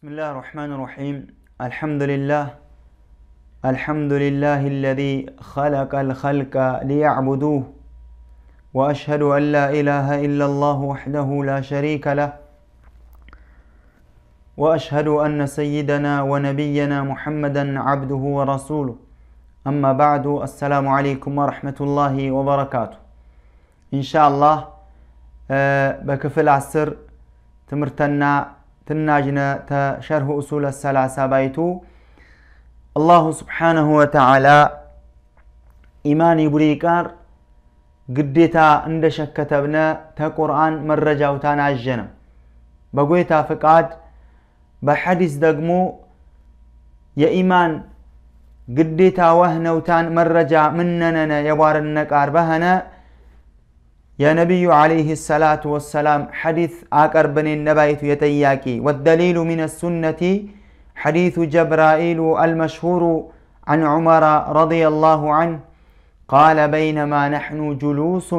بسم الله الرحمن الرحيم الحمد لله الحمد لله الذي خلق الخلق ليعبدوه واشهد ان لا اله الا الله وحده لا شريك له واشهد ان سيدنا ونبينا محمدا عبده ورسوله اما بعد السلام عليكم ورحمه الله وبركاته ان شاء الله بكفل عسر تمرتنا تناجنا تشرح أصول الثلاثة بايتو الله سبحانه وتعالى إيماني بريكار قديتا عند شك كتبنا تا قرآن مرجع وتناجنا بقويتا فقاد بحديث دقمو يا إيمان قديتا وهنا وتان مرجع مننا يبارنك أربهنا يا نبي عليه الصلاة والسلام حديث آكر بن ነባይቱ يتياكي والدليل من السنة حديث جبرائيل المشهور عن عمر رضي الله عنه قال بينما نحن جلوس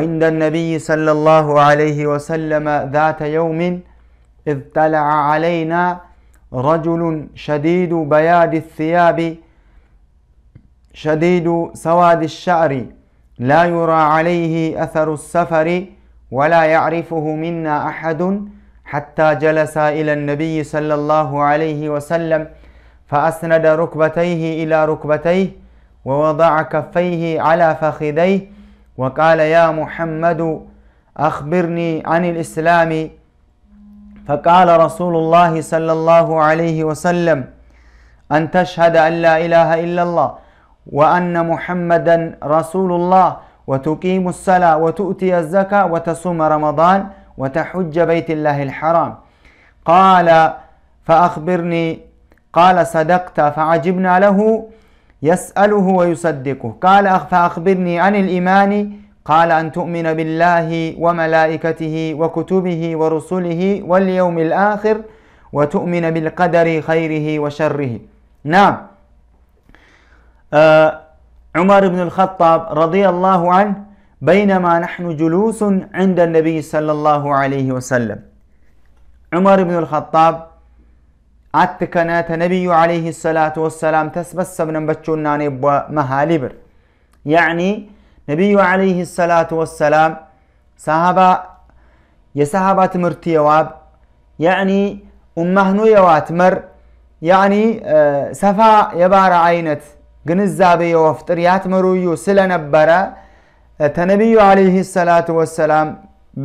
عند النبي صلى الله عليه وسلم ذات يوم إذ طلع علينا رجل شديد بياد الثياب شديد سواد الشعر لا يرى عليه أثر السفر ولا يعرفه منا أحد حتى جلس إلى النبي صلى الله عليه وسلم فأسند ركبتيه إلى ركبتيه ووضع كفيه على فخذيه وقال يا محمد أخبرني عن الإسلام فقال رسول الله صلى الله عليه وسلم أن تشهد أن لا إله إلا الله وأن محمدا رسول الله وتقيم الصلاة وتؤتي الزكاة وتصوم رمضان وتحج بيت الله الحرام قال فأخبرني قال صدقت فعجبنا له يسأله ويصدقه قال فأخبرني عن الإيمان قال أن تؤمن بالله وملائكته وكتبه ورسله واليوم الآخر وتؤمن بالقدر خيره وشره نعم آه، عمر بن الخطاب رضي الله عنه بينما نحن جلوس عند النبي صلى الله عليه وسلم عمر بن الخطاب أتكنات نبي عليه الصلاة والسلام تسبس من بچونا نبوة مهالبر يعني نبي عليه الصلاة والسلام صحابة يسحابة مرتيواب يعني أمهنو يواتمر يعني سفا آه، يبار عينت ግንዛቤ የወፍጥር ያትምሩዩ ስለነበረ ተነቢዩ አለይህ ሰላቱ ወሰላም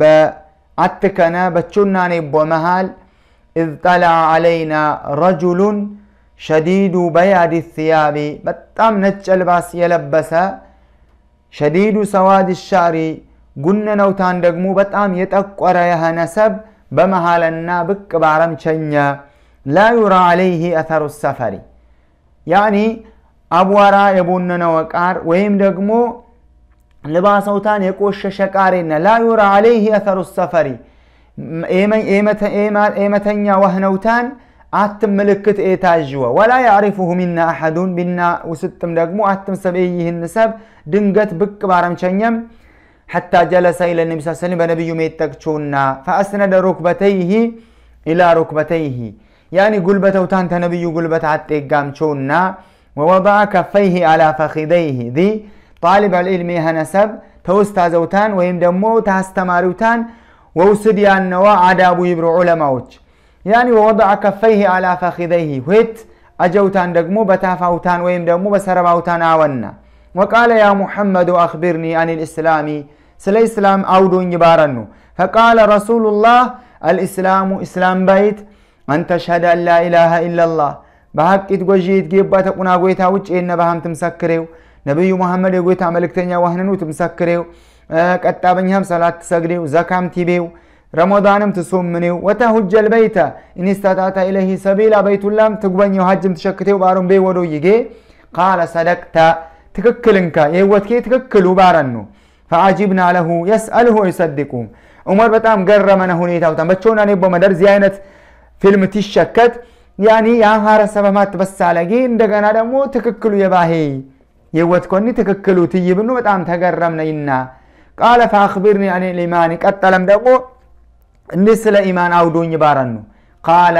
በአትከነ በቹናኔ ቦ بمهال إذ طلع علينا رجل شديد بياد الثياب بتام نتش الباس يلبسا شديد سواد الشعر قلنا نوتان دقمو بتام يتأكور يها نسب بمهال النابك بعرم لا يرى عليه أثر السفر يعني አቧራ የቦነነው ቃር ወይም ደግሞ ልባሰውታን የቆሸሸ ቃሬና ላዩራ አለይህ አተሩ ሰፈሪ የመተኛ ዋህነውታን አትም ምልክት ኤታዥወ ወላ ያዕሪፉሁ ሚና አሐዱን ቢና ውስጥም ደግሞ አትም ሰብ ይህን ሰብ ድንገት ብቅ ባረምቸኘም ሐታ ጀለሰ ኢለ ነቢ ስ ሰለም በነቢዩ ሜጠቅችውና ፈአስነደ ሩክበተይሂ ኢላ ሩክበተይሂ ያኒ ጉልበተውታን ተነቢዩ ጉልበት አጤጋምቸውና ووضع كفيه على فخذيه ذي طالب العلم هنسب توست زوتان ويمدمو ماروتان ووسد النوا عداب يبرع علماوج يعني ووضع كفيه على فخذيه ويت أجوتان دقمو بتافاوتان ويمدمو بسرباوتان آونا وقال يا محمد أخبرني عن الإسلام سلي إسلام أودو يبارنو فقال رسول الله الإسلام إسلام بيت أن تشهد أن لا إله إلا الله በሐቂት ጎዢ ይትጌባ ተቁና ጎይታ ውጭ የነ ባህም ትምሰክሬው ነቢዩ መሐመድ የጎይታ መልእክተኛ ዋህንኑ ትምሰክሬው ቀጣበኛም ሰላት ትሰግዴው ዘካም ቲቤው ረመዳንም ትሶምኔው ወተሁጀል በይተ ኢንስተጣተ ኢለይህ ሰቢላ በይቱላም ትጉበኘው ሀጅም ትሸክቴው ባሮን ቤ ወዶ ይጌ ቃለ ሰደቅተ ትክክልንከ የህወትኬ ትክክሉ ባረኑ ፈአጂብና ለሁ የስአልሁ ይሰድቁ ዑመር በጣም ገረመነ ሁኔታውታን በቸውና ኔቦ መደር ዚህ አይነት ፊልም ትሸከት يعني يا هارا سبب ما تبسى لقي عندنا دمو تككلو يباهي يوت كوني تككلو تيي بنو بتام تغرمنا ينا قال فاخبرني عن الايمان قتلم دقو እንዲህ ስለ ኢማን አውዶኝ ባረን ነው ቃለ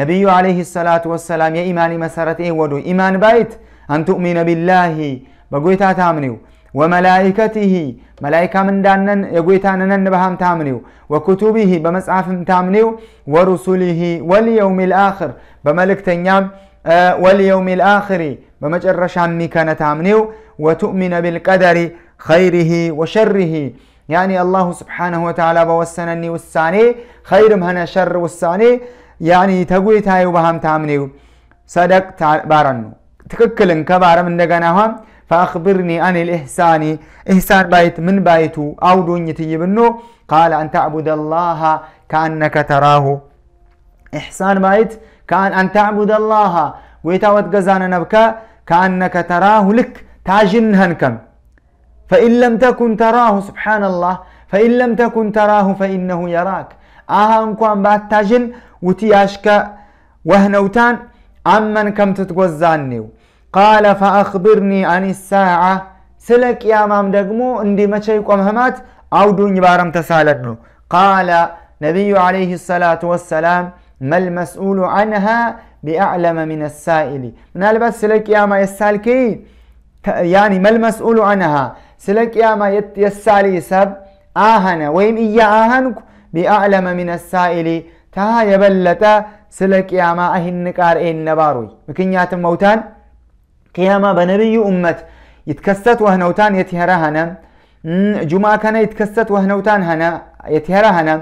ነቢዩ አለህ ሰላቱ ወሰላም የኢማን መሰረት ودو إيمان بيت أن تؤمن بالله بقويتا ታምኔው وملائكته መላይካም እንዳነን የጎይታን ነን በሃም ታምኒው ወኩቱቢሂ በመጽሐፍም ታምኒው ወሩሱሊሂ ወልየውም ልአኽር በመልእክተኛም ወልየውም ልአኽሪ በመጨረሻም ሚከነ ታምኒው ወቱእሚነ ብልቀደሪ ኸይሪሂ ወሸሪሂ ያኒ አላሁ ስብሓንሁ ወተዓላ በወሰነኒ ውሳኔ ኸይርም ሆነ ሸር ውሳኔ ያኒ ተጎይታዩ በሃም ታምኒው ሰደቅ ባረኑ ትክክልን ከባረም እንደገና ኋም فأخبرني عن الإحسان إحسان بايت من بايتو أو دونيتي بنو قال أن تعبد الله كأنك تراه إحسان بايت كان أن تعبد الله ويتاوت قزانا نبكى كأنك تراه لك تاجن هنكم فإن لم تكن تراه سبحان الله فإن لم تكن تراه فإنه يراك آها أنكم بات تاجن وتياشك وهنوتان أمن كم تتوزانيو قال فأخبرني عن الساعة سلك يا مام دقمو اندي ما شايكم همات او دوني بارم تسالدنو قال نبي عليه الصلاة والسلام ما المسؤول عنها بأعلم من السائل من بس سلك يا ما يسالكي يعني ما المسؤول عنها سلك يا ما يسالي سب آهنا ويم إيا آهنك بأعلم من السائل تها يبلت سلك يا ما أهنك أرئين نباروي مكنيات موتان موتان قيامة بنبي أمة يتكست وهنوتان يتهرهنا جمعة كان يتكست وهنوتان هنا يتهرهنا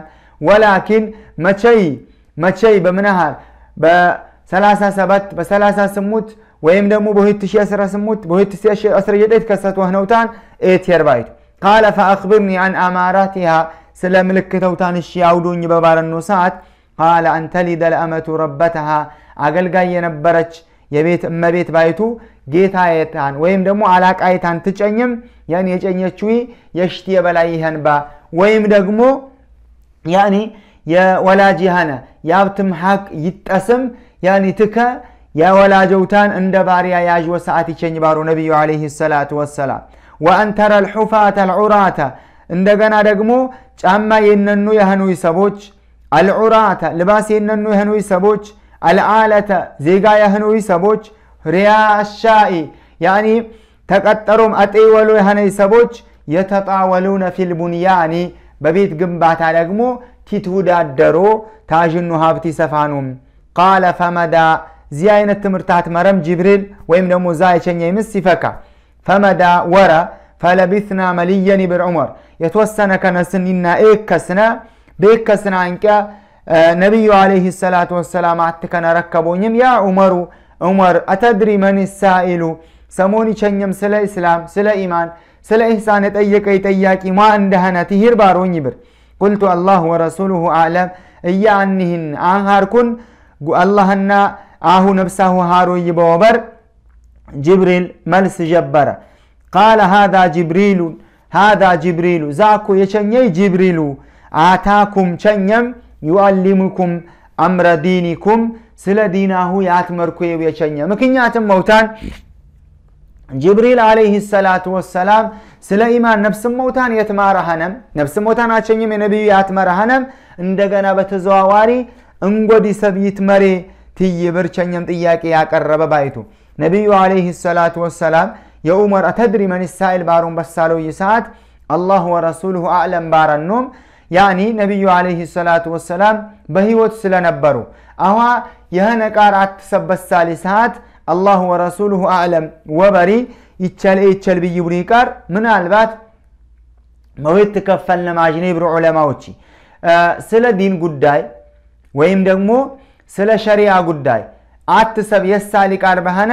ولكن ما شيء ما شيء بمنهار بسلاسة سبت بسلاسة سموت ويم دمو بهت أسرة سموت بهيت شي أسرة أسر يتكست وهنوتان يتهر بايت قال فأخبرني عن أماراتها سلام لك توتان الشيعة عودوني ببار النصات قال أن تلد الأمة ربتها عقل قاية نبرتش የቤት እመቤት ባይቱ ጌታየታን ወይም ደግሞ አላቃይታን ትጨኝም ያን የጨኘችዊ የሽት የበላይ ይህንባ ወይም ደግሞ ያኔ የወላጅ ያህነ የሀብትም ሀቅ ይጠስም ያኔ ትከ የወላጀውታን እንደ ባሪያ ያዥ ወሰዓት ይቸኝ ባሩ ነቢዩ ዓለይሂ ሰላቱ ወሰላም ወአንተረ ልሑፋተ ልዑራተ እንደገና ደግሞ ጫማ የነኑ የህኑይ ሰቦች አልዑራተ ልባስ የነኑ የህኑይ ሰቦች አልአለተ ዜጋ የህኑዊ ሰቦች ሪያሻኢ ያኒ ተቀጠሩም አጤ ወሎ የሆነይ ሰቦች የተጣወሉነ ፊል ቡንያኒ በቤት ግንባታ ደግሞ ቲትውዳደሮ ታዥኑ ሀብቲ ሰፋኑም ቃለ ፈመዳ እዚህ አይነት ትምህርታት መረም ጅብሪል ወይም ደግሞ እዛ የቸኘ ምስ ይፈካ ፈመዳ ወረ ፈለቢትና መልየን ብር ዑመር የተወሰነ ከነስኒና ኤከስነ ቤከስና አንቅያ ነቢዩ አለይህ ሰላቱ ወሰላም አትከነ ረከቦኝም ያ ዑመሩ ዑመር አተድሪ መን ሳኢሉ ሰሞኒቸኝም ስለ እስላም ስለ ኢማን ስለ ኢሕሳን የጠየቀኝ ጠያቂ ማ እንደኸነ ትሂር ባሮኝ ብር ቁልቱ አላሁ ወረሱሉሁ አዕለም እያ አንህን አንሃርኩን አላህና አሁ ነብሳሁ ሃሮይ በወበር ጅብሪል መልስ ጀበረ ቃለ ሃዛ ጅብሪሉን ሃዛ ጅብሪሉ ዛኩ የቸኘይ ጅብሪሉ አታኩም ቸኘም ዩአሊሙኩም አምረ ዲኒኩም ስለ ዲናሁ ያትመርኩ የቸኘ ምክንያትም መውታን ጅብሪል አለይህ ሰላቱ ወሰላም ስለ ኢማን ነፍስ መውታን የትማረሃነም ነፍስ መውታን አቸኝም የነቢዩ ያትመረሃነም እንደገና በተዘዋዋሪ እንጎዲ ሰብይት መሬ ትይ ብርቸኝም ጥያቄ ያቀረበ ባይቱ ነቢዩ አለይህ ሰላቱ ወሰላም የኡመር አተድሪ መን ሳኢል ባሩን በሳለው ሰዓት አላሁ ወረሱሉሁ አዕለም ባረኖም ያኒ ነቢዩ ዓለይሂ ሰላቱ ወሰላም በህይወት ስለነበሩ አዋ የሆነ ቃር አትሰበሳሊ ሰዓት አላሁ ወረሱሉሁ አዕለም ወበሪ ይቸል ይቸል ብይ ቡኒ ቃር ምናልባት መውት ትከፈል ነማጅኔ ብሩ ዑለማዎች ስለ ዲን ጉዳይ ወይም ደግሞ ስለ ሸሪያ ጉዳይ አትሰብ የሳሊ ቃር በሆነ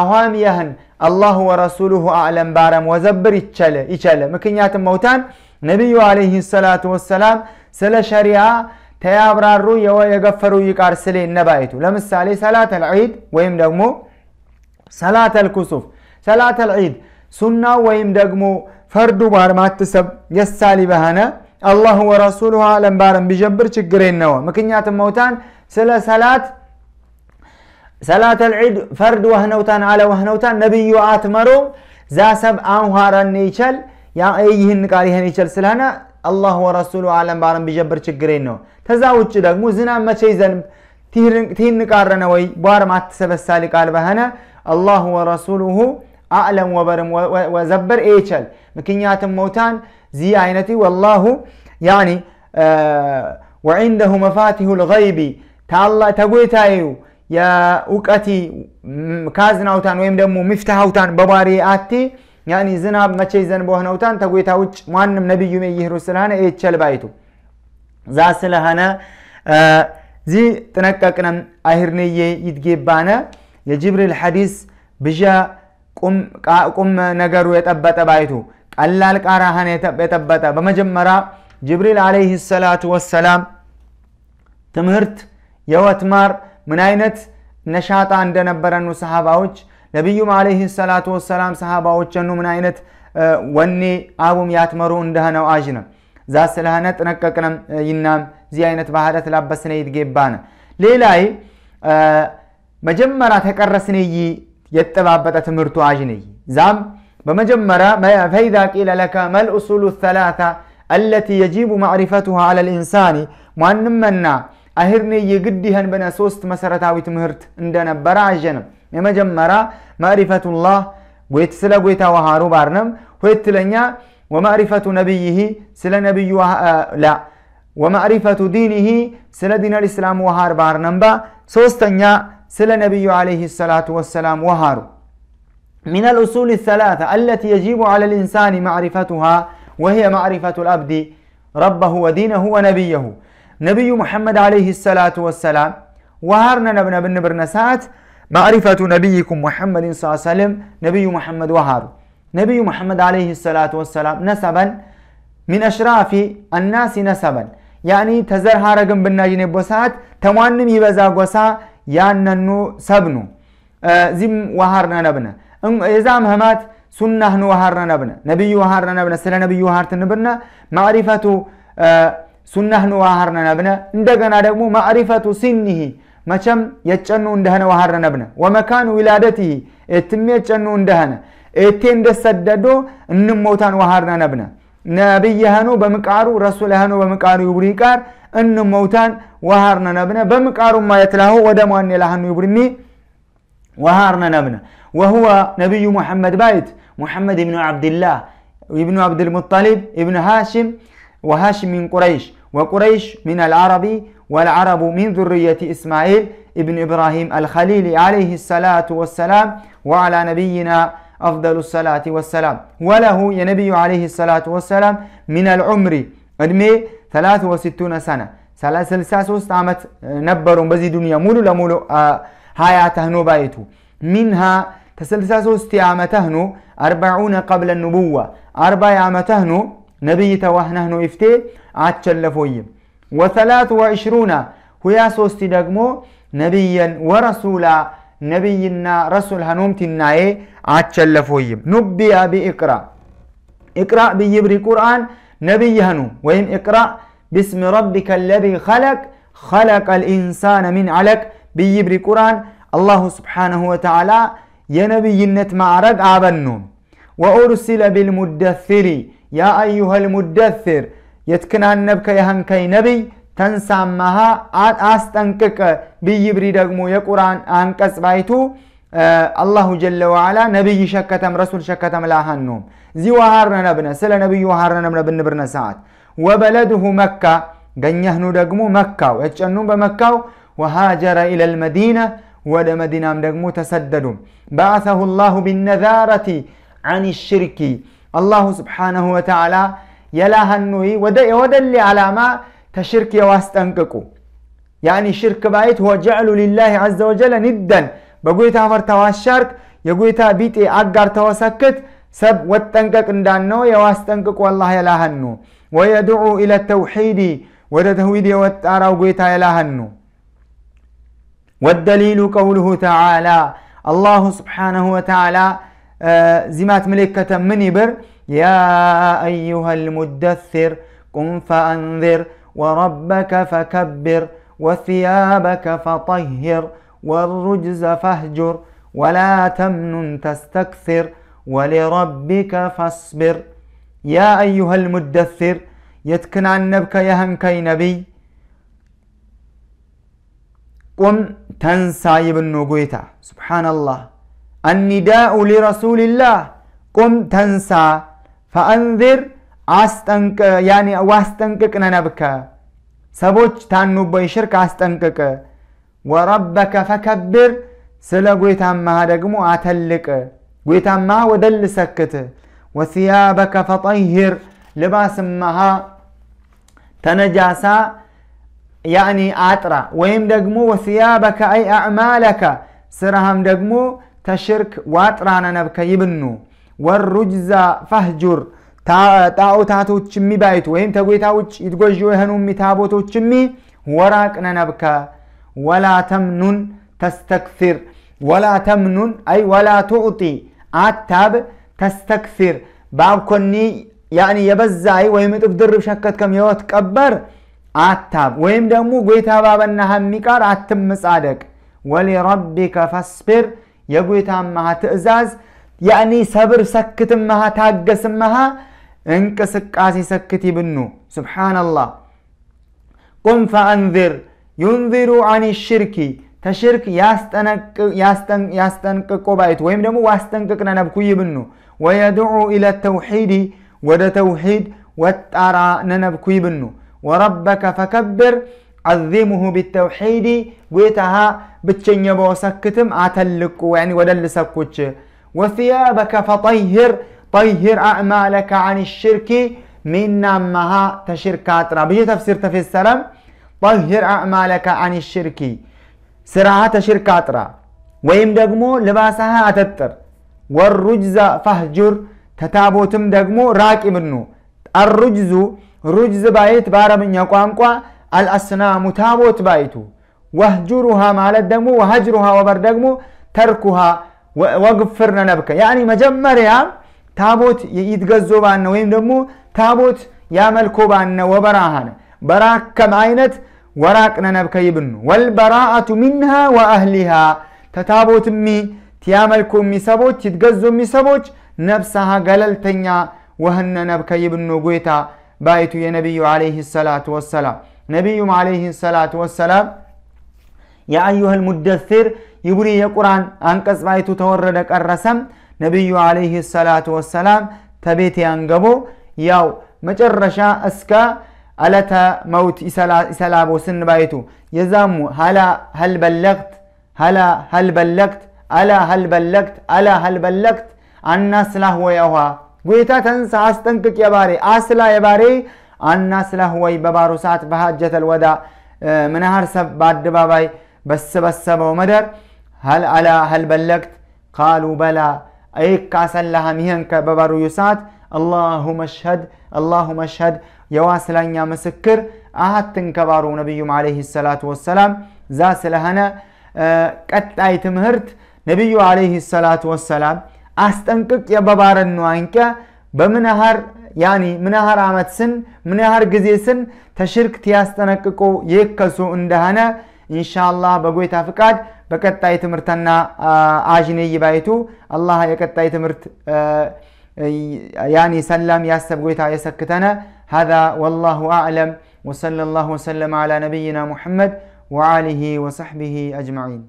አሁም የህን አላሁ ወረሱሉሁ አዕለም ባረም ወዘብር ይቸል ምክንያትም መውታን ነቢዩ አለይህ ሰላቱ ወሰላም ስለ ሸሪዓ ተያብራሩ የገፈሩ ይቃር ስለ ነባይቱ ለምሳሌ ሰላት አልዒድ ወይም ደግሞ ሰላት አልኩሱፍ ሰላት አልዒድ ሱናው ወይም ደግሞ ፈርዱ ባር ማትሰብ የሳሊ በሃነ አላሁ ወረሱሉሁ አለም ባረን ቢጀብር ችግር የነወ ምክንያቱም መውታን ስለ ሰላት ሰላት አልዒድ ፈርድ ወህነውታን አለ ወህነውታን ነቢዩ አትመሮ ዛ ሰብ አንኋረን ይቸል يا أيهن كاري هني سلهنا الله ورسوله عالم بارم بجبر شجرينه تزاوج مو زنا ما شيء زن تين قارنا وي عت سب السالك على بهنا الله ورسوله أعلم وبرم وزبر ايشل مكنيات موتان زي عينتي والله يعني وعنده مفاتيح الغيب تعالى تقويتايو يا كازن أوتان ويمدمو مفتاح أوتان بباري آتي ያኒ ዝናብ መቼ ይዘንበ ሆነውታን ተጎይታ ውጭ ማንም ነቢዩ መይህሩ ስለሆነ ይቸል ባይቱ ዛ ስለሆነ ዚ ጥነቀቅነም አይህርንዬ ይትጌባነ የጅብሪል ሐዲስ ብዣ ቁም ነገሩ የጠበጠ ባይቱ ቀላል ቃራህን የጠበጠ በመጀመሪያ ጅብሪል አለይህ ሰላቱ ወሰላም ትምህርት የወትማር ምን አይነት ነሻጣ እንደነበረኑ ሰሃባዎች ነቢዩም አለይህ ሰላቱ ወሰላም ሰሃባዎቸኑ ምን አይነት ወኔ አቡም ያትመሩ እንደህነው አጅነ ዛ ስለህነ ጥነቀቅነም ይናም እዚ አይነት ባህረት ላበስነ ይትጌባነ ሌላይ መጀመሪያ ተቀረስነይ የጠባበጠ ትምህርቱ አጅነይ ዛም በመጀመሪያ ፈኢዛ ቂለ ለከ መል ኡሱሉ አለቲ የጂቡ ማዕሪፈቱሃ አለ ልኢንሳኒ ማንመና አህርኔ የግድ ይህን በነ ሶስት መሰረታዊ ትምህርት እንደነበረ አጀነም የመጀመሪያ መዕሪፈቱላህ ጎይት ስለ ጎይታ ዋሃሩ ومعرفة نبيه ወማዕሪፈቱ ነቢይህ ስለ لا ومعرفة دينه سلا دين الإسلام وهار بارنم با سوستنيا سلا نبي عليه الصلاة والسلام وهارو من الأصول الثلاثة التي يجب على الإنسان معرفتها وهي معرفة الأبد ربه ودينه ونبيه نبي محمد عليه الصلاة والسلام وهارنا نبنا بن برنسات معرفة نبيكم محمد صلى الله عليه وسلم نبي محمد وهارو نبي محمد عليه الصلاة والسلام نسبا من أشراف الناس نسبا يعني تزر رقم بالناجين بوسات توانم يبزا قوسا ياننو سبنو آه زم وهارنا نبنا إزام همات سنة وهارنا نبنا نبي وهارنا نبنا سلا نبي وهارت نبنا معرفة آه سنة وهارنا نبنا اندقنا دقمو معرفة سنه ما كم يتشنو اندهن وحر نبنا ومكان ولادته اتمي يتشنو اندهن اتين ده سددو نموتان وحر نبنا نبي هنو بمكارو رسول هنو بمكارو يبريكار موتان وحر نبنا بمكارو ما يتلاهو ودموان يلاهنو يبريني وحر نبنا وهو نبي محمد بايت محمد ابن عبد الله ابن عبد المطلب ابن هاشم وهاشم من قريش وقريش من العربي والعرب من ذرية إسماعيل ابن إبراهيم الخليل عليه الصلاة والسلام وعلى نبينا أفضل الصلاة والسلام وله يا نبي عليه الصلاة والسلام من العمر أدمي 63 سنة 63 عامة نبر بزي دنيا مولو لمولو هاي آه، تهنو بايتو منها 63 عامة تهنو أربعون قبل النبوة أربع عمتهنو نبي توهنهنو إفتي عتشلفويم وثلاث وعشرون هيا سوستي دقمو نبيا ورسولا نبينا رسول هنومتنا ايه عتشلفوي نبيا بإقرأ اقرأ بيبري قرآن نبي هنو وين اقرأ باسم ربك الذي خلق خلق الإنسان من علق بيبري قرآن الله سبحانه وتعالى يا نبي النت معرق عبنون وأرسل بالمدثر يا أيها المدثر يتكنانبك يهنكي نبي تنسامها أستنكك بيبري دقمو يقران أنكس بايتو አላሁ ጀለ ወዓላ ነቢይ ሸከተም ረሱል ሸከተም ላሃኑም እዚ ወሃርነ ነብነ ስለ ነቢዩ ወሃርነ ነብነ ብንብርነ ሰዓት ወበለድሁ መካ ገኘህኑ ደግሞ መካው የጨኑ በመካው ወሃጀረ ኢለ ልመዲነ ወደ መዲናም ደግሞ ተሰደዱ በአሰሁ ላሁ ቢነዛረቲ አን ሽርኪ አላሁ ስብሓነሁ ወተዓላ يلا هنوي ودا يودلي على ما تشرك يواستنققو يعني شرك بايت هو جعل لله عز وجل ندا بقويتا فرتوا الشرك يقويتا بيتي أقار تواسكت سب والتنقق اندانو يواستنقق والله يلا هنو ويدعو إلى التوحيد ودا تهويد يوتارا وقويتا هنو والدليل قوله تعالى الله سبحانه وتعالى آه، زمات ملكة من بر يا أيها المدثر قم فأنذر وربك فكبر وثيابك فطهر والرجز فاهجر ولا تمنن تستكثر ولربك فاصبر يا أيها المدثر يتكن عن نبك يهنكي نبي قم تنسى ابن قويتا سبحان الله النداء لرسول الله قم تنسى فانذر استنك يعني واستنكك ننبك سبوج تانو بي شرك استنكك وربك فكبر سلا قويتان ما دقمو اتلك قويتان ما ودل سكت وثيابك فطهر لباس مها تنجاسا يعني اطرا ويم دقمو وثيابك اي اعمالك سرهم دقمو تشرك واطرا ننبك يبنو والرجزة فهجر تاو تاتو تشمي بايت وهم تاوي تاو يتقوجو يهنو متابو تشمي وراك ننبكا ولا تمنن تستكثر ولا تمنن أي ولا تعطي عتاب تستكثر باب كني يعني يبزعي وهم تفضر بشكت كم يوت كبر عتاب وهم دمو قويتا باب النهام ميكار عتم مسعدك ولربك فاسبر يقويتا مع تأزاز يعني صبر سكت مها تاجس مها انك سكاسي سكتي بنو سبحان الله قم فانذر ينذر عن الشرك تشرك ياستنك ياستن ياستنك كوبايت ويم دمو واستنككنا نبكوي بنو ويدعو الى التوحيد ود توحيد واتارا ننبكوي بنو وربك فكبر عظيمه بالتوحيد ويتها بتشنيبو سكتم اتلكو يعني ودل سكوتش وثيابك فطهر طهر أعمالك عن الشرك من نامها تشركات رابجي تفسير في السلام طهر أعمالك عن الشرك سراها تشركات را ويم دقمو لباسها أتتر والرجز فهجر تتابوتم دقمو راك منو الرجز رجز بايت بارا من يقوانقوا الأسنام تابوت بايتو وهجرها مالت دقمو وهجرها وبر دقمو تركها ወግፍር ለነብከ ያኒ መጀመሪያ ታቦት ይትገዞ ባነ ወይም ደግሞ ታቦት ያመልኮ ባነ ወበራሃነ በራከም አይነት ወራቅነ ነብከ ይብኑ ወልበራአቱ ሚንሃ ወአህሊሃ ተታቦትሚ ቲያመልኮሚ ሚሰቦች ይትገዞሚ ሚሰቦች ነብሳሃ ገለልተኛ ወህነ ነብከ ይብኑ ጎይታ ባይቱ የነቢዩ ዓለይህ ሰላቱ ወሰላም ነቢዩም ዓለይህ ሰላቱ ወሰላም የአዩህል ሙደፊር ይቡሪ የቁርአን አንቀጽ ባይቱ ተወረደ ቀረሰም ነቢዩ አለይህ ሰላቱ ወሰላም ተቤት ያንገቦ ያው መጨረሻ እስከ አለተ መውት ይሰላቦ ስን ባይቱ የዛሙ ሀላ ሀልበለግት ሀላ ሀልበለግት አላ ሀልበለግት አላ ሀልበለግት አና ስላህ ወይ አውሃ ጎይታ ተንሳ አስጠንቅቅ የባሬ አስላ የባሬ አና ስላህ ወይ በባሮ ሰዓት በሀጀተል ወዳ ምናሃር ሰብ በአደባባይ በሰበሰበው መደር هل على هل بلغت قالوا بلى ايك كاسن لها ميهن كببرو يسات اللهم اشهد اللهم اشهد يواسلن يا مسكر أهتن كبارو نبيهم عليه الصلاة والسلام ذا سلهنا ቀጣይ اي تمهرت አለይህ عليه ወሰላም والسلام የበባረን ነው አንቀ በምን ያህር ያኒ يعني ያህር ዓመት سن ምን ያህር سن تشرك ተሽርክ ያስጠነቅቁ يكسو اندهنا ኢንሻአላህ በጎይታ ፍቃድ በቀጣይ ትምህርትና አጅኔ ይባይቱ አላህ የቀጣይ ትምህርት يعني سلم ياسب قويتا يسكتنا هذا والله أعلم وصلى الله وسلم على نبينا محمد وآله وصحبه أجمعين